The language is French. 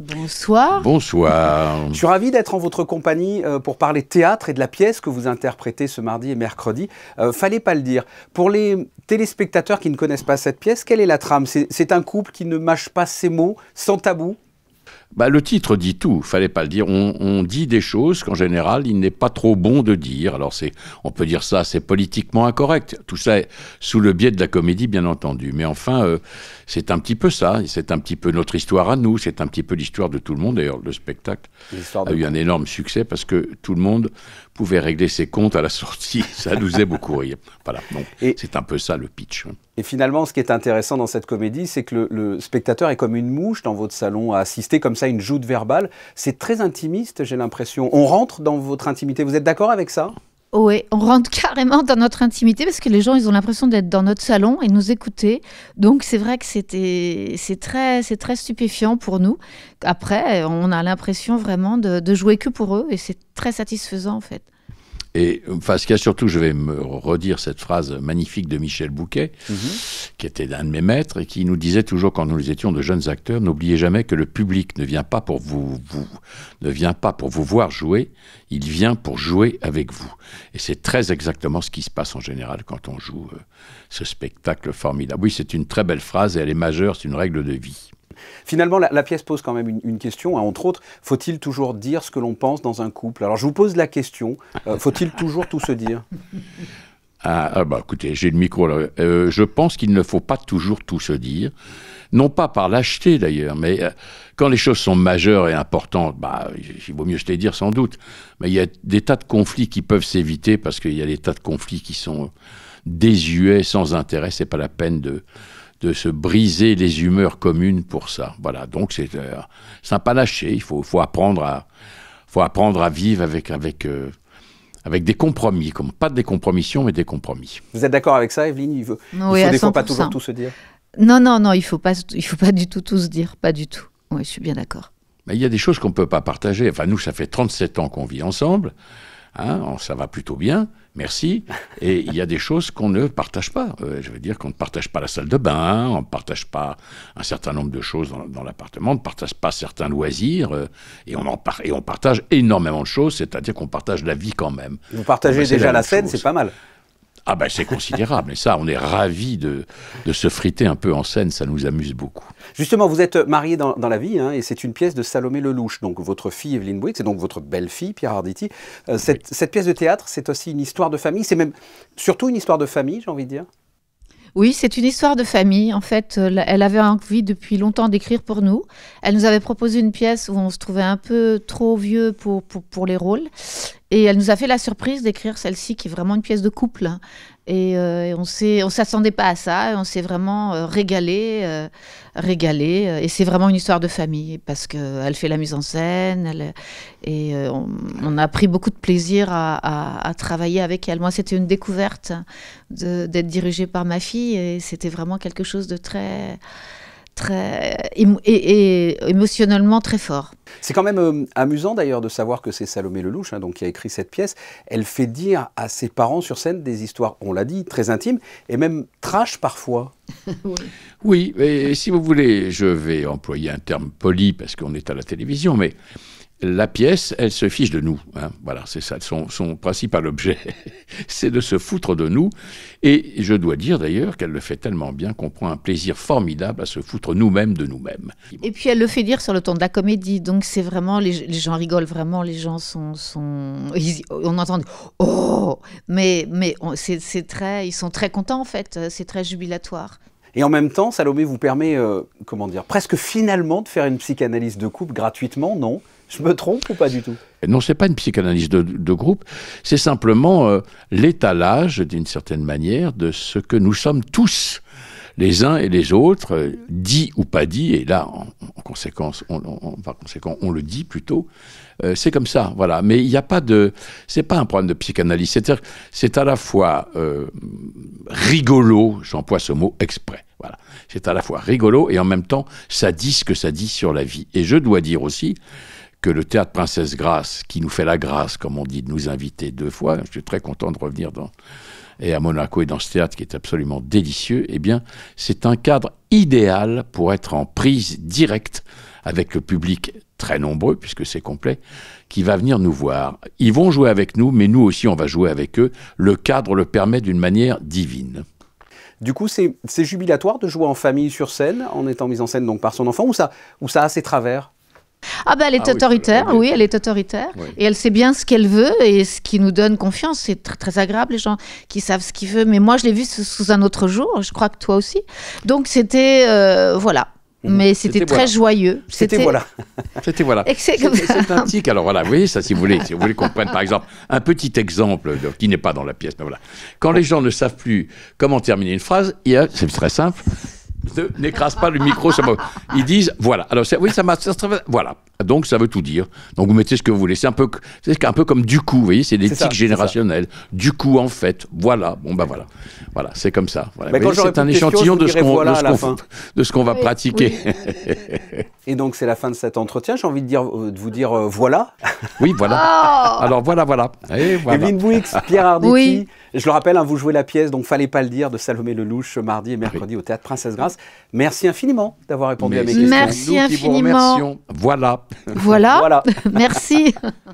Bonsoir. Bonsoir. Je suis ravi d'être en votre compagnie euh, pour parler théâtre et de la pièce que vous interprétez ce mardi et mercredi. Euh, fallait pas le dire. Pour les téléspectateurs qui ne connaissent pas cette pièce, quelle est la trame C'est un couple qui ne mâche pas ses mots, sans tabou bah, le titre dit tout, fallait pas le dire. On, dit des choses qu'en général, il n'est pas trop bon de dire. Alors, c'est, on peut dire ça, c'est politiquement incorrect. Tout ça est sous le biais de la comédie, bien entendu. Mais enfin, euh, c'est un petit peu ça. C'est un petit peu notre histoire à nous. C'est un petit peu l'histoire de tout le monde. D'ailleurs, le spectacle a eu un énorme succès parce que tout le monde pouvait régler ses comptes à la sortie. Ça nous est beaucoup rire. Voilà. Donc, c'est un peu ça le pitch. Et finalement, ce qui est intéressant dans cette comédie, c'est que le, spectateur est comme une mouche dans votre salon à assister comme ça à une joute verbale. C'est très intimiste, j'ai l'impression. On rentre dans votre intimité. Vous êtes d'accord avec ça oui, on rentre carrément dans notre intimité parce que les gens, ils ont l'impression d'être dans notre salon et nous écouter. Donc c'est vrai que c'était, c'est très, c'est très stupéfiant pour nous. Après, on a l'impression vraiment de, de jouer que pour eux et c'est très satisfaisant en fait. Et enfin, ce qu'il y a surtout, je vais me redire cette phrase magnifique de Michel Bouquet, mhm. qui était l'un de mes maîtres et qui nous disait toujours quand nous étions de jeunes acteurs, n'oubliez jamais que le public ne vient pas pour vous, ne vient pas pour vous voir jouer, il vient pour jouer avec vous. Et c'est très exactement ce qui se passe en général quand on joue euh, ce spectacle formidable. Oui, c'est une très belle phrase et elle est majeure, c'est une règle de vie. Finalement, la, pièce pose quand même une, question, hein. entre autres, faut-il toujours dire ce que l'on pense dans un couple Alors je vous pose la question, euh, faut-il toujours tout se dire ah, ah, bah écoutez, j'ai le micro là. Euh, je pense qu'il ne faut pas toujours tout se dire, non pas par lâcheté d'ailleurs, mais euh, quand les choses sont majeures et importantes, bah, il vaut mieux se les dire sans doute. Mais il y a des tas de conflits qui peuvent s'éviter parce qu'il y a des tas de conflits qui sont désuets, sans intérêt. C'est pas la peine de de se briser les humeurs communes pour ça. Voilà, donc c'est euh, un panaché, il faut, faut, apprendre à, faut apprendre à vivre avec, avec, euh, avec des compromis, pas des compromissions, mais des compromis. Vous êtes d'accord avec ça, Evelyne Il, ne faut pas toujours tout se dire Non, non, non, il ne faut, pas, il faut pas du tout tout se dire, pas du tout. Oui, je suis bien d'accord. Mais il y a des choses qu'on ne peut pas partager. Enfin, nous, ça fait 37 ans qu'on vit ensemble. Hein, ça va plutôt bien, merci. Et il y a des choses qu'on ne partage pas. Euh, je veux dire qu'on ne partage pas la salle de bain, on ne partage pas un certain nombre de choses dans, l'appartement, on ne partage pas certains loisirs, euh, et, on on partage énormément de choses, c'est-à-dire qu'on partage la vie quand même. Vous partagez déjà la scène, c'est pas mal. Ah ben c'est considérable, et ça, on est ravis de, se friter un peu en scène, ça nous amuse beaucoup. Justement, vous êtes marié dans, la vie, hein, et c'est une pièce de Salomé Lelouch, donc votre fille Evelyne Bouygues, c'est donc votre belle-fille Pierre Arditi. Euh, cette, cette, pièce de théâtre, c'est aussi une histoire de famille, c'est même surtout une histoire de famille, j'ai envie de dire. Oui, c'est une histoire de famille. En fait, euh, elle avait envie depuis longtemps d'écrire pour nous. Elle nous avait proposé une pièce où on se trouvait un peu trop vieux pour, pour les rôles. Et elle nous a fait la surprise d'écrire celle-ci, qui est vraiment une pièce de couple, hein. Et, euh, on s'attendait pas à ça. on s'est vraiment euh, régalé, euh, régalé. Et c'est vraiment une histoire de famille parce qu'elle fait la mise en scène. et on, a pris beaucoup de plaisir à, à travailler avec elle. Moi, c'était une découverte d'être dirigée par ma fille. Et c'était vraiment quelque chose de très très, et, émotionnellement très fort. C'est quand même euh, amusant d'ailleurs de savoir que c'est Salomé Lelouch hein, donc, qui a écrit cette pièce. Elle fait dire à ses parents sur scène des histoires, on l'a dit, très intimes et même trash parfois. oui, et si vous voulez, je vais employer un terme poli parce qu'on est à la télévision, mais la pièce, elle se fiche de nous. Hein. Voilà, c'est ça son, son principal objet, c'est de se foutre de nous. Et je dois dire d'ailleurs qu'elle le fait tellement bien qu'on prend un plaisir formidable à se foutre nous-mêmes de nous-mêmes. Et puis elle le fait dire sur le ton de la comédie, donc c'est vraiment les, gens rigolent vraiment, les gens sont, on entend oh, mais c'est très, ils sont très contents en fait, c'est très jubilatoire. Et en même temps, Salomé vous permet, euh, comment dire, presque finalement de faire une psychanalyse de couple gratuitement, non je me trompe ou pas du tout Non, c'est pas une psychanalyse de, groupe, c'est simplement euh, l'étalage, d'une certaine manière, de ce que nous sommes tous, les uns et les autres, euh, dit ou pas dit, et là, en, conséquence, on, conséquent, on le dit plutôt. Euh, c'est comme ça, voilà. Mais il n'y a pas de, c'est pas un problème de psychanalyse. cest à c'est à la fois rigolo, j'emploie ce mot exprès. Voilà. C'est à la fois rigolo et en même temps, ça dit ce que ça dit sur la vie. Et je dois dire aussi que le théâtre Princesse grâce qui nous fait la grâce, comme on dit, de nous inviter deux fois, je suis très content de revenir dans, et à Monaco et dans ce théâtre qui est absolument délicieux, eh bien, c'est un cadre idéal pour être en prise directe avec le public très nombreux, puisque c'est complet, qui va venir nous voir. Ils vont jouer avec nous, mais nous aussi, on va jouer avec eux. Le cadre le permet d'une manière divine. Du coup, c'est jubilatoire de jouer en famille sur scène, en étant mis en scène donc par son enfant, ou ça, ou ça a ses travers ah ben elle est autoritaire, oui, elle est autoritaire et elle sait bien ce qu'elle veut et ce qui nous donne confiance. C'est très, très, agréable les gens qui savent ce qu'ils veulent. Mais moi je l'ai vu sous un autre jour, je crois que toi aussi. Donc c'était euh, voilà. Mhm. Mais c'était très joyeux. C'était voilà. C'était voilà. C'est un tic. Alors voilà, vous voyez ça, si vous voulez, si vous voulez qu'on prenne par exemple un petit exemple qui n'est pas dans la pièce, mais voilà. Quand les gens ne savent plus comment terminer une phrase, c'est très simple n'écrase pas le micro. ils disent, voilà. Alors, oui, ça m'a... Voilà. Donc ça veut tout dire. Donc vous mettez ce que vous voulez. C'est un peu, c'est un peu comme du coup, vous voyez, c'est des tics générationnels. Du coup, en fait, voilà. Bon ben voilà, voilà, c'est comme ça. Voilà. c'est un échantillon de ce qu'on de ce qu'on va pratiquer. Et donc c'est la fin de cet entretien. J'ai envie de dire, euh, de vous dire euh, voilà. Oui voilà. Oh Alors voilà voilà. Et Pierre Arditi. Oui. Je le rappelle, hein, vous jouez la pièce, donc fallait pas le dire, de Salomé Lelouch mardi et mercredi au théâtre Princesse Grâce. Merci infiniment d'avoir répondu à mes questions. Merci infiniment. voilà. Voilà. Merci.